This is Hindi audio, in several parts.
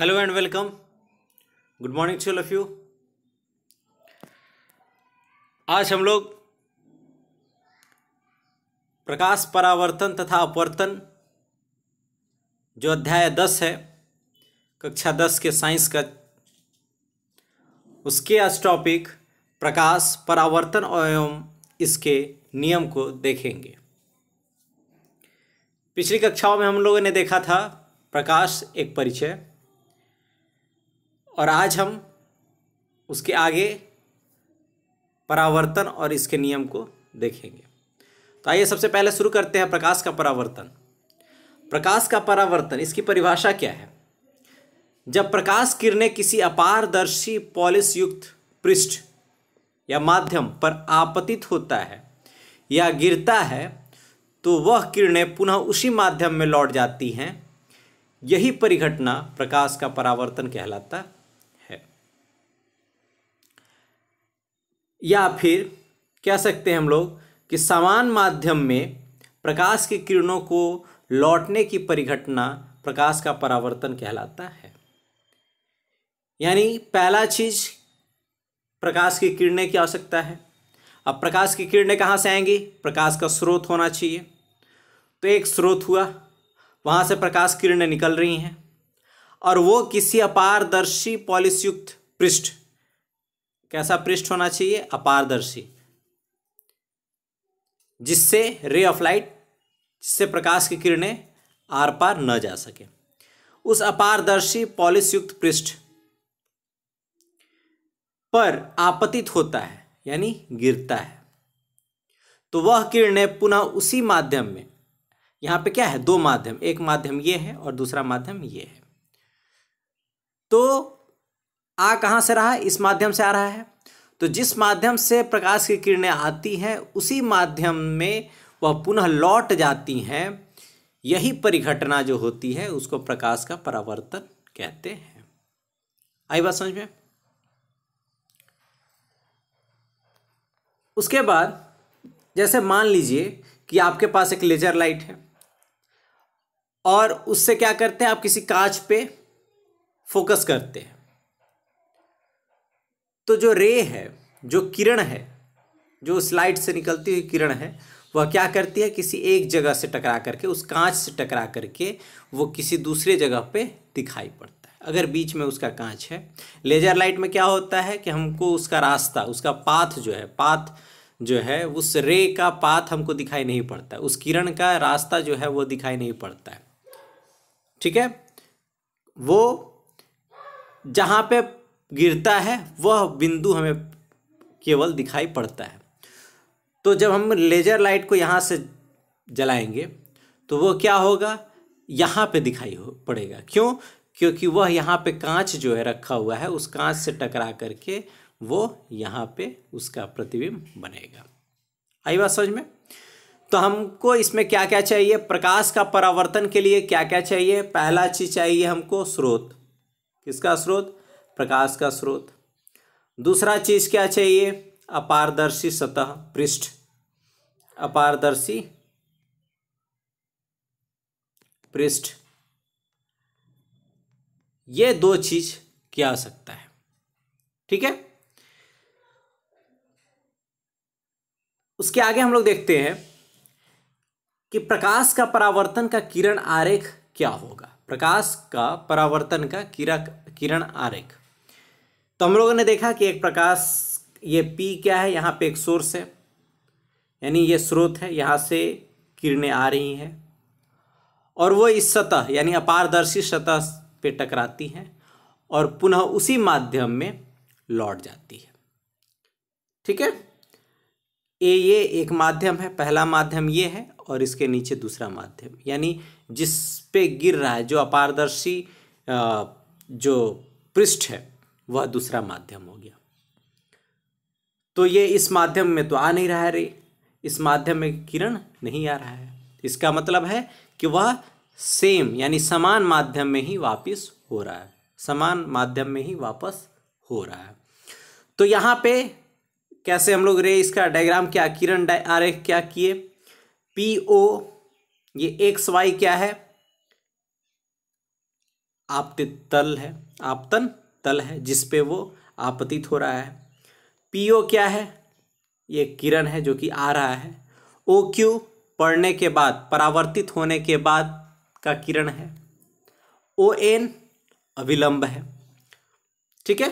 hello and welcome good morning to of you आज हम लोग प्रकाश परावर्तन तथा अपवर्तन जो अध्याय दस है कक्षा दस के साइंस का उसके आज टॉपिक प्रकाश परावर्तन एवं इसके नियम को देखेंगे पिछली कक्षाओं में हम लोगों ने देखा था प्रकाश एक परिचय और आज हम उसके आगे परावर्तन और इसके नियम को देखेंगे तो आइए सबसे पहले शुरू करते हैं प्रकाश का परावर्तन प्रकाश का परावर्तन इसकी परिभाषा क्या है जब प्रकाश किरणें किसी अपारदर्शी पॉलिस युक्त पृष्ठ या माध्यम पर आपतित होता है या गिरता है तो वह किरणें पुनः उसी माध्यम में लौट जाती हैं यही परिघटना प्रकाश का परावर्तन कहलाता या फिर कह सकते हैं हम लोग कि समान माध्यम में प्रकाश की किरणों को लौटने की परिघटना प्रकाश का परावर्तन कहलाता है यानी पहला चीज प्रकाश की किरणें की आवश्यकता है अब प्रकाश की किरणें कहाँ से आएंगी प्रकाश का स्रोत होना चाहिए तो एक स्रोत हुआ वहाँ से प्रकाश किरणें निकल रही हैं और वो किसी अपारदर्शी पॉलिसयुक्त पृष्ठ कैसा पृष्ठ होना चाहिए अपारदर्शी जिससे रे ऑफ लाइट जिससे प्रकाश की किरणें आर पार न जा सके उस अपारदर्शी पॉलिस युक्त पृष्ठ पर आपतित होता है यानी गिरता है तो वह किरणें पुनः उसी माध्यम में यहां पे क्या है दो माध्यम एक माध्यम ये है और दूसरा माध्यम ये है तो आ कहाँ से रहा है इस माध्यम से आ रहा है तो जिस माध्यम से प्रकाश की किरणें आती हैं उसी माध्यम में वह पुनः लौट जाती हैं यही परिघटना जो होती है उसको प्रकाश का परावर्तन कहते हैं आई बात समझ में उसके बाद जैसे मान लीजिए कि आपके पास एक लेजर लाइट है और उससे क्या करते हैं आप किसी कांच पे फोकस करते हैं तो जो रे है जो किरण है जो स्लाइड से निकलती हुई किरण है वह क्या करती है किसी एक जगह से टकरा करके उस कांच से टकरा करके वो किसी दूसरे जगह पे दिखाई पड़ता है अगर बीच में उसका कांच है लेजर लाइट में क्या होता है कि हमको उसका रास्ता उसका पाथ जो है पाथ जो है उस रे का पाथ हमको दिखाई नहीं पड़ता उस किरण का रास्ता जो है वो दिखाई नहीं पड़ता है ठीक है वो जहाँ पे गिरता है वह बिंदु हमें केवल दिखाई पड़ता है तो जब हम लेजर लाइट को यहाँ से जलाएंगे तो वो क्या होगा यहाँ पे दिखाई हो पड़ेगा क्यों क्योंकि वह यहाँ पे कांच जो है रखा हुआ है उस कांच से टकरा करके वो यहाँ पे उसका प्रतिबिंब बनेगा आई बात समझ में तो हमको इसमें क्या क्या चाहिए प्रकाश का परावर्तन के लिए क्या क्या चाहिए पहला चीज चाहिए हमको स्रोत किसका स्रोत प्रकाश का स्रोत दूसरा चीज़ क्या चाहिए अपारदर्शी सतह पृष्ठ अपारदर्शी पृष्ठ ये दो चीज क्या सकता है ठीक है उसके आगे हम लोग देखते हैं कि प्रकाश का परावर्तन का किरण आरेख क्या होगा प्रकाश का परावर्तन का किरा किरण आरेख तो हम लोगों ने देखा कि एक प्रकाश ये पी क्या है यहाँ पे एक सोर्स है यानी ये स्रोत है यहाँ से किरणें आ रही हैं और वो इस सतह यानी अपारदर्शी सतह पे टकराती हैं और पुनः उसी माध्यम में लौट जाती है ठीक है ए ये एक माध्यम है पहला माध्यम ये है और इसके नीचे दूसरा माध्यम यानी जिस पे गिर रहा है जो अपारदर्शी जो पृष्ठ है वह दूसरा माध्यम हो गया तो ये इस माध्यम में तो आ नहीं रहा है रे इस माध्यम में किरण नहीं आ रहा है इसका मतलब है कि वह सेम यानी समान माध्यम में ही वापस हो रहा है समान माध्यम में ही वापस हो रहा है तो यहाँ पे कैसे हम लोग रे इसका डायग्राम क्या किरण आरेख क्या किए पी ओ ये एक्स वाई क्या है आपतित तल है आपतन तल है जिस पे वो आपतित हो रहा है पीओ क्या है ये किरण है जो कि आ रहा है ओ क्यू पढ़ने के बाद परावर्तित होने के बाद का किरण है ओ एन अविलंब है ठीक है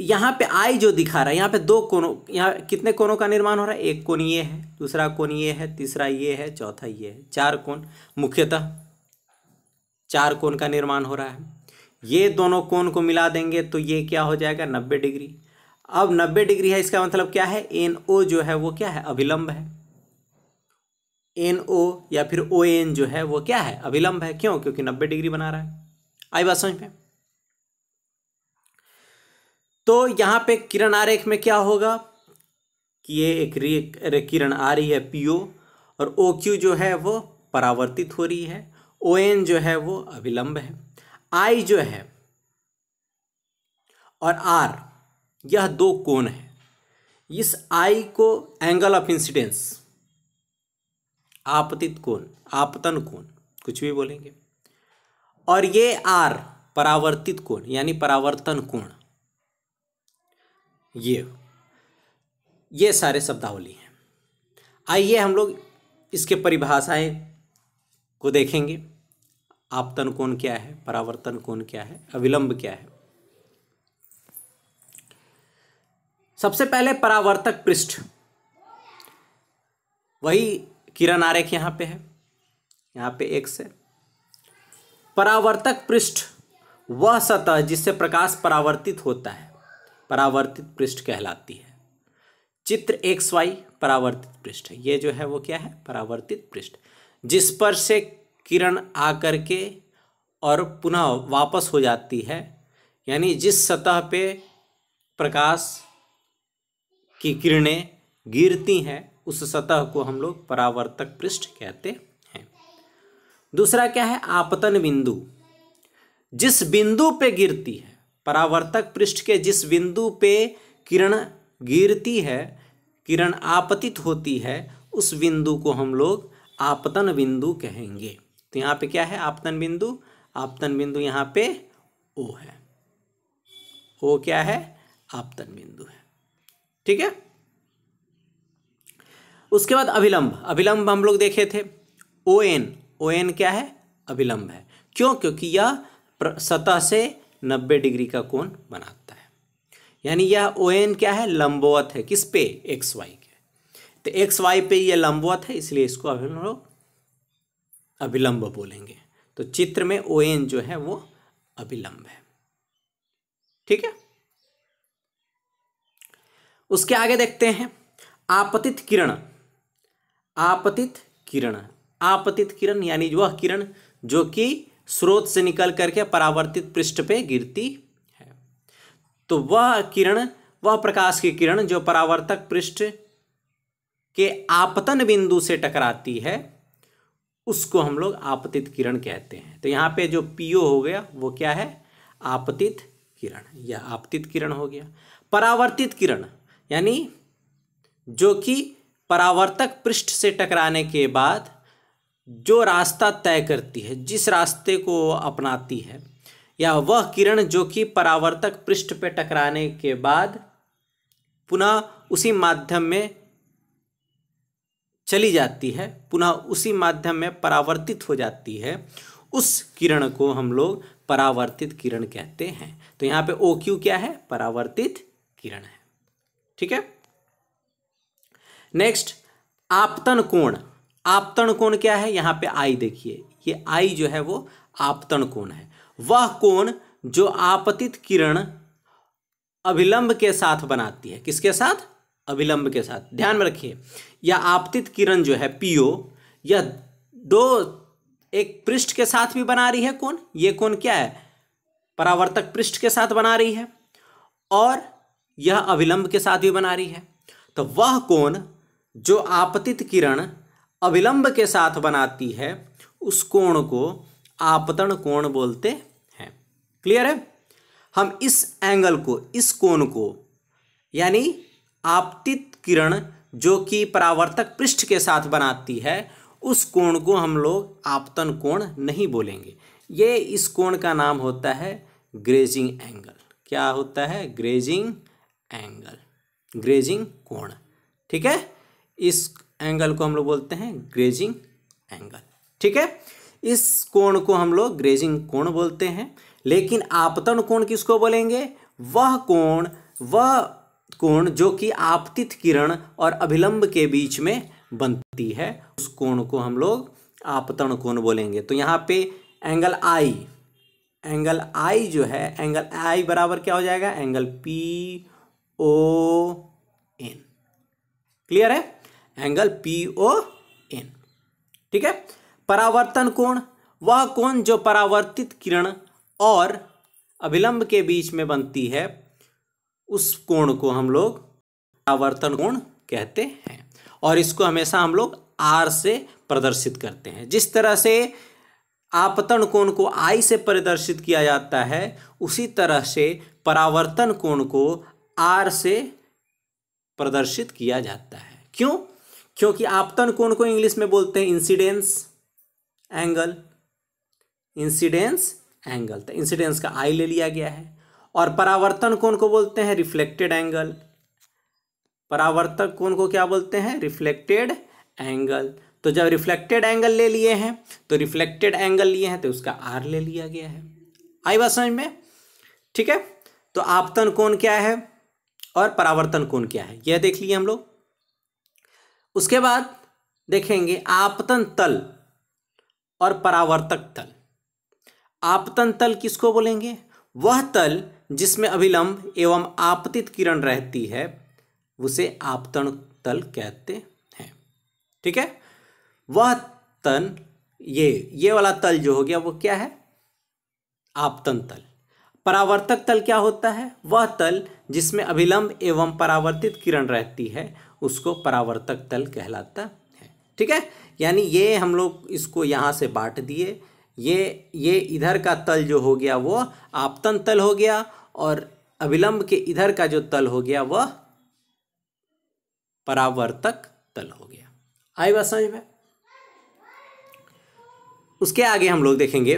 यहाँ पे आई जो दिखा रहा है यहाँ पे दो कोनों यहाँ कितने कोनों का निर्माण हो रहा है एक कोन ये है दूसरा कोन ये है तीसरा ये है चौथा ये है चार कोन मुख्यतः चार कोन का निर्माण हो रहा है ये दोनों कोण को मिला देंगे तो ये क्या हो जाएगा नब्बे डिग्री अब नब्बे डिग्री है इसका मतलब क्या है एन ओ जो है वो क्या है अभिलंब है एन ओ या फिर ओ एन जो है वो क्या है अभिलंब है क्यों क्योंकि नब्बे डिग्री बना रहा है आई बात समझ में तो यहां पे किरण आरेख में क्या होगा कि ये एक किरण आ रही है पीओ और ओ क्यू जो है वो परावर्तित हो रही है ओ एन जो है वो अभिलंब है आई जो है और आर यह दो कोण है इस आई को एंगल ऑफ इंसिडेंस आपतित कोण आपतन कोण कुछ भी बोलेंगे और ये आर परावर्तित कोण यानी परावर्तन कोण ये ये सारे शब्दावली हैं आइए हम लोग इसके परिभाषाएं को देखेंगे आपतन कोण क्या है परावर्तन कोण क्या है अविलंब क्या है सबसे पहले परावर्तक पृष्ठ वही किरण आरेख यहां पे है यहां पे एक से परावर्तक पृष्ठ वह सतह जिससे प्रकाश परावर्तित होता है परावर्तित पृष्ठ कहलाती है चित्र एक्स वाई परावर्तित पृष्ठ ये जो है वो क्या है परावर्तित पृष्ठ जिस पर से किरण आकर के और पुनः वापस हो जाती है यानी जिस सतह पे प्रकाश की किरणें गिरती हैं उस सतह को हम लोग परावर्तक पृष्ठ कहते हैं दूसरा क्या है आपतन बिंदु जिस बिंदु पे गिरती है परावर्तक पृष्ठ के जिस बिंदु पे किरण गिरती है किरण आपतित होती है उस बिंदु को हम लोग आपतन बिंदु कहेंगे तो यहाँ पे क्या है आपतन बिंदु आपतन बिंदु यहाँ पे ओ है ओ क्या है आपतन बिंदु है ठीक है उसके बाद अभिलंब अभिलंब हम लोग देखे थे ओ एन ओ एन क्या है अभिलंब है क्यों क्योंकि यह सतह से नब्बे डिग्री का कोण बनाता है यानी यह ओ एन क्या है लंबवत है किस पे एक्स वाई के तो एक्स वाई पे यह लंबवत है इसलिए इसको अभी हम लोग अभिलंब बोलेंगे तो चित्र में ओ एन जो है वो अभिलंब है ठीक है उसके आगे देखते हैं आपतित किरण आपतित किरण आपतित किरण यानी वह किरण जो कि स्रोत से निकल करके परावर्तित पृष्ठ पे गिरती है तो वह किरण वह प्रकाश की किरण जो परावर्तक पृष्ठ के आपतन बिंदु से टकराती है उसको हम लोग आपतित किरण कहते हैं तो यहाँ पे जो पीओ हो गया वो क्या है आपतित किरण या आपतित किरण हो गया परावर्तित किरण यानी जो कि परावर्तक पृष्ठ से टकराने के बाद जो रास्ता तय करती है जिस रास्ते को अपनाती है या वह किरण जो कि परावर्तक पृष्ठ पर टकराने के बाद पुनः उसी माध्यम में चली जाती है पुनः उसी माध्यम में परावर्तित हो जाती है उस किरण को हम लोग परावर्तित किरण कहते हैं तो यहाँ पे ओ क्यू क्या है परावर्तित किरण है ठीक है नेक्स्ट आपतन कोण आपतन कोण क्या है यहाँ पे आई देखिए ये आई जो है वो आपतन कोण है वह कोण जो आपतित किरण अभिलंब के साथ बनाती है किसके साथ अभिलंब के साथ ध्यान में रखिए या आपतित किरण जो है पीओ यह दो एक पृष्ठ के साथ भी बना रही है कौन ये कौन क्या है परावर्तक पृष्ठ के साथ बना रही है और यह अविलंब के साथ भी बना रही है तो वह कोण जो आपतित किरण अविलंब के साथ बनाती है उस कोण को आपतन कोण बोलते हैं क्लियर है हम इस एंगल को इस कोण को यानी आपतित किरण जो कि परावर्तक पृष्ठ के साथ बनाती है उस कोण को हम लोग आपतन कोण नहीं बोलेंगे ये इस कोण का नाम होता है ग्रेजिंग एंगल क्या होता है ग्रेजिंग एंगल ग्रेजिंग कोण ठीक है इस एंगल को हम लोग बोलते हैं ग्रेजिंग एंगल ठीक है इस कोण को हम लोग ग्रेजिंग कोण बोलते हैं लेकिन आपतन कोण किसको बोलेंगे वह कोण वह कोण जो कि आपतित किरण और अभिलंब के बीच में बनती है उस कोण को हम लोग आपतन कोण बोलेंगे तो यहाँ पे एंगल आई एंगल आई जो है एंगल आई बराबर क्या हो जाएगा angle P O N clear है एंगल पी ओ एन ठीक है परावर्तन कोण वह कोण जो परावर्तित किरण और अभिलंब के बीच में बनती है उस कोण को हम लोग आवर्तन कोण कहते हैं और इसको हमेशा हम लोग आर से प्रदर्शित करते हैं जिस तरह से आपतन कोण को आई से प्रदर्शित किया जाता है उसी तरह से परावर्तन कोण को आर से प्रदर्शित किया जाता है क्यों क्योंकि आपतन कोण को इंग्लिश में बोलते हैं इंसिडेंस एंगल इंसिडेंस एंगल तो इंसिडेंस का आई ले लिया गया है और परावर्तन कोण को बोलते हैं रिफ्लेक्टेड एंगल परावर्तक कोण को क्या बोलते हैं रिफ्लेक्टेड एंगल तो जब रिफ्लेक्टेड एंगल ले लिए हैं तो रिफ्लेक्टेड एंगल लिए हैं तो उसका आर ले लिया गया है आई बात समझ में ठीक है तो आपतन कोण क्या है और परावर्तन कोण क्या है यह देख लिए हम लोग उसके बाद देखेंगे आपतन तल और परावर्तक तल आपतन तल किसको बोलेंगे वह तल जिसमें अभिलंब एवं आपतित किरण रहती है उसे आपतन तल कहते हैं ठीक है वह तन ये ये वाला तल जो हो गया वो क्या है आपतन तल परावर्तक तल क्या होता है वह तल जिसमें अभिलंब एवं परावर्तित किरण रहती है उसको परावर्तक तल कहलाता है ठीक है यानी ये हम लोग इसको यहाँ से बांट दिए ये ये इधर का तल जो हो गया वो आपतन तल हो गया और अभिलंब के इधर का जो तल हो गया वह परावर्तक तल हो गया आई बात समझ में उसके आगे हम लोग देखेंगे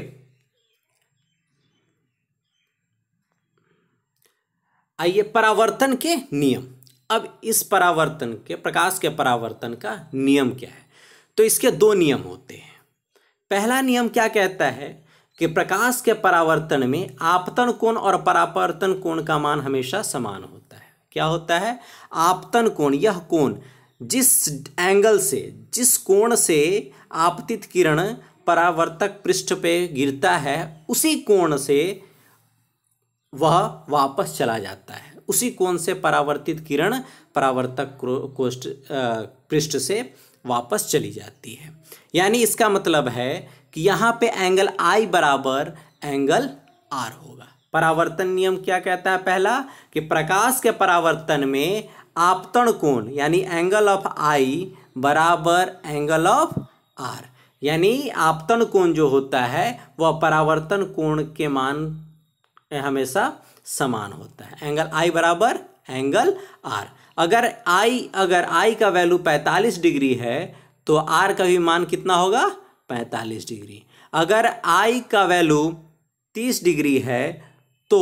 आइए परावर्तन के नियम अब इस परावर्तन के प्रकाश के परावर्तन का नियम क्या है तो इसके दो नियम होते हैं पहला नियम क्या कहता है कि प्रकाश के परावर्तन में आपतन कोण और परावर्तन कोण का मान हमेशा समान होता है क्या होता है आपतन कोण यह कोण जिस एंगल से जिस कोण से आपतित किरण परावर्तक पृष्ठ पे गिरता है उसी कोण से वह वापस चला जाता है उसी कोण से परावर्तित किरण परावर्तक कोष्ठ पृष्ठ से वापस चली जाती है यानी इसका मतलब है कि यहाँ पे एंगल आई बराबर एंगल आर होगा परावर्तन नियम क्या कहता है पहला कि प्रकाश के परावर्तन में आपतन कोण यानी एंगल ऑफ आई बराबर एंगल ऑफ आर यानी आपतन कोण जो होता है वह परावर्तन कोण के मान हमेशा समान होता है एंगल आई बराबर एंगल आर अगर आई अगर आई का वैल्यू पैंतालीस डिग्री है तो आर का भी मान कितना होगा पैंतालीस डिग्री अगर आई का वैल्यू तीस डिग्री है तो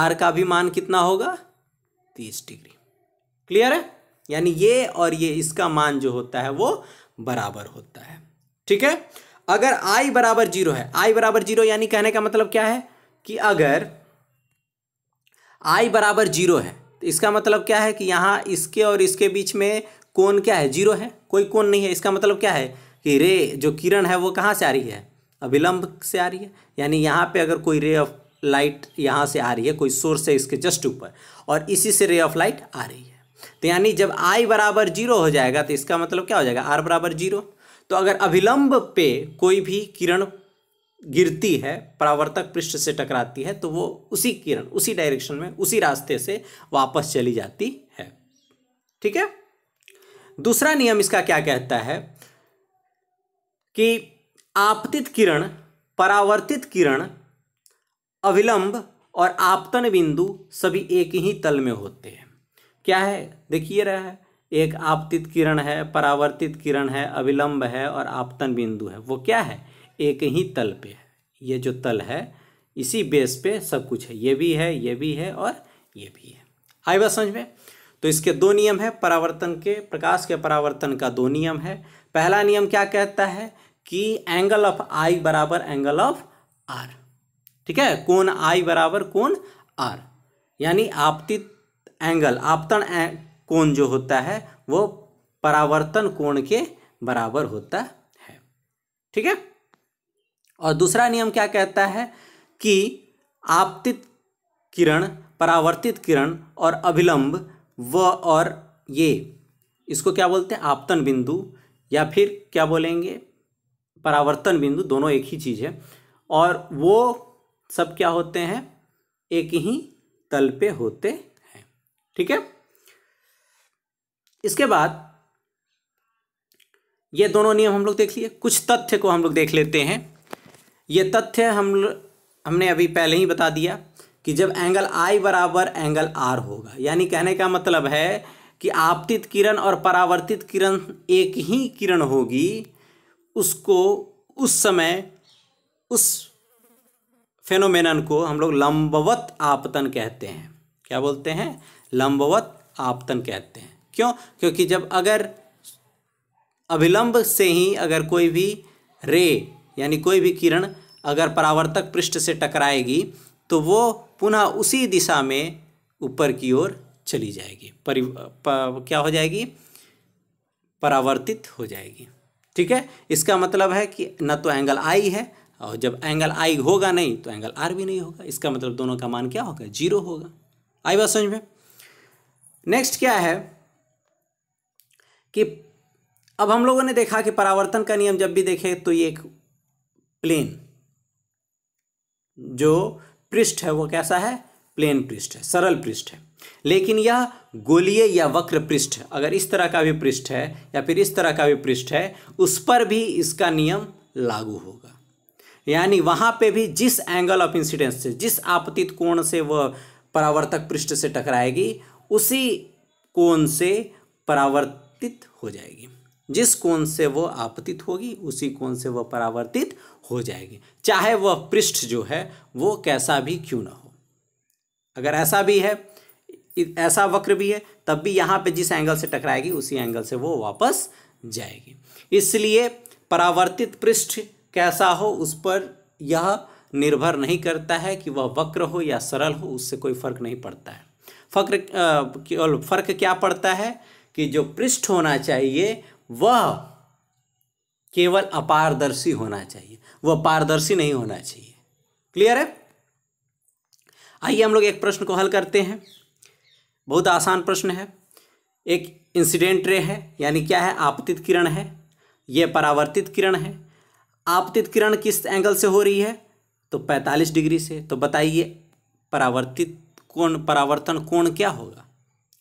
आर का भी मान कितना होगा तीस डिग्री क्लियर है यानी ये और ये इसका मान जो होता है वो बराबर होता है ठीक है अगर आई बराबर जीरो है आई बराबर जीरो यानी कहने का मतलब क्या है कि अगर आई बराबर जीरो है तो इसका मतलब क्या है कि यहाँ इसके और इसके बीच में कौन क्या है जीरो है कोई कौन नहीं है इसका मतलब क्या है कि रे जो किरण है वो कहाँ से आ रही है अभिलंब से आ रही है यानी यहाँ पे अगर कोई रे ऑफ लाइट यहाँ से आ रही है कोई सोर्स है इसके जस्ट ऊपर और इसी से रे ऑफ लाइट आ रही है तो यानी जब आई बराबर जीरो हो जाएगा तो इसका मतलब क्या हो जाएगा आर बराबर जीरो तो अगर अभिलंब पे कोई भी किरण गिरती है परावर्तक पृष्ठ से टकराती है तो वो उसी किरण उसी डायरेक्शन में उसी रास्ते से वापस चली जाती है ठीक है दूसरा नियम इसका क्या कहता है कि आपतित किरण परावर्तित किरण अविलंब और आपतन बिंदु सभी एक ही तल में होते हैं क्या है देखिए रहा है एक आपतित किरण है परावर्तित किरण है अविलंब है और आपतन बिंदु है वो क्या है एक ही तल पे है ये जो तल है इसी बेस पे सब कुछ है ये भी है ये भी है और ये भी है आई बात समझ में तो इसके दो नियम है परावर्तन के प्रकाश के परावर्तन का दो नियम है पहला नियम क्या कहता है कि एंगल ऑफ आई बराबर एंगल ऑफ आर ठीक है कोण आई बराबर कोण आर यानी आपतित एंगल आपतन कोण जो होता है वो परावर्तन कोण के बराबर होता है ठीक है और दूसरा नियम क्या कहता है कि आपतित किरण परावर्तित किरण और अभिलंब व और ये इसको क्या बोलते हैं आपतन बिंदु या फिर क्या बोलेंगे परावर्तन बिंदु दोनों एक ही चीज़ है और वो सब क्या होते हैं एक ही तल पे होते हैं ठीक है इसके बाद ये दोनों नियम हम लोग देख लिए कुछ तथ्य को हम लोग देख लेते हैं ये तथ्य हम हमने अभी पहले ही बता दिया कि जब एंगल आई बराबर एंगल आर होगा यानी कहने का मतलब है कि आपतित किरण और परावर्तित किरण एक ही किरण होगी उसको उस समय उस फेनोमेनन को हम लोग लंबवत आपतन कहते हैं क्या बोलते हैं लंबवत आपतन कहते हैं क्यों क्योंकि जब अगर अभिलंब से ही अगर कोई भी रे यानी कोई भी किरण अगर परावर्तक पृष्ठ से टकराएगी तो वो पुनः उसी दिशा में ऊपर की ओर चली जाएगी परि पर, क्या हो जाएगी परावर्तित हो जाएगी ठीक है इसका मतलब है कि न तो एंगल आई है और जब एंगल आई होगा नहीं तो एंगल आर भी नहीं होगा इसका मतलब दोनों का मान क्या होगा जीरो होगा आई बात समझ में नेक्स्ट क्या है कि अब हम लोगों ने देखा कि परावर्तन का नियम जब भी देखे तो ये एक प्लेन जो पृष्ठ है वो कैसा है प्लेन पृष्ठ है सरल पृष्ठ है लेकिन यह गोलीय या वक्र पृष्ठ अगर इस तरह का भी पृष्ठ है या फिर इस तरह का भी पृष्ठ है उस पर भी इसका नियम लागू होगा यानी वहाँ पे भी जिस एंगल ऑफ इंसिडेंस से जिस आपतित कोण से वह परावर्तक पृष्ठ से टकराएगी उसी कोण से परावर्तित हो जाएगी जिस कोण से वो आपतित होगी उसी कोण से वह परावर्तित हो जाएगी चाहे वह पृष्ठ जो है वो कैसा भी क्यों ना हो अगर ऐसा भी है ऐसा वक्र भी है तब भी यहाँ पे जिस एंगल से टकराएगी उसी एंगल से वो वापस जाएगी इसलिए परावर्तित पृष्ठ कैसा हो उस पर यह निर्भर नहीं करता है कि वह वक्र हो या सरल हो उससे कोई फर्क नहीं पड़ता है फक्र केवल फर्क क्या पड़ता है कि जो पृष्ठ होना चाहिए वह केवल अपारदर्शी होना चाहिए वह पारदर्शी नहीं होना चाहिए क्लियर है आइए हम लोग एक प्रश्न को हल करते हैं बहुत आसान प्रश्न है एक इंसिडेंट रे है यानी क्या है आपतित किरण है यह परावर्तित किरण है आपतित किरण किस एंगल से हो रही है तो 45 डिग्री से तो बताइए परावर्तित कोण परावर्तन कोण क्या होगा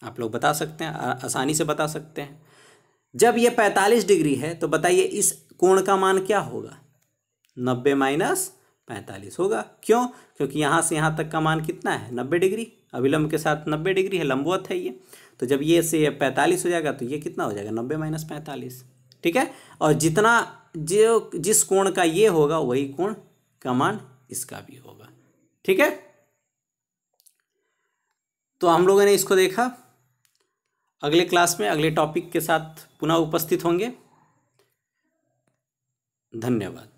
आप लोग बता सकते हैं आसानी से बता सकते हैं जब ये पैंतालीस डिग्री है तो बताइए इस कोण का मान क्या होगा नब्बे माइनस पैंतालीस होगा क्यों क्योंकि यहाँ से यहाँ तक का मान कितना है नब्बे डिग्री अभिलंब के साथ नब्बे डिग्री है लंबवत है ये तो जब ये से पैंतालीस हो जाएगा तो ये कितना हो जाएगा नब्बे माइनस पैंतालीस ठीक है और जितना जो जिस कोण का ये होगा वही कोण का मान इसका भी होगा ठीक है तो हम लोगों ने इसको देखा अगले क्लास में अगले टॉपिक के साथ पुनः उपस्थित होंगे धन्यवाद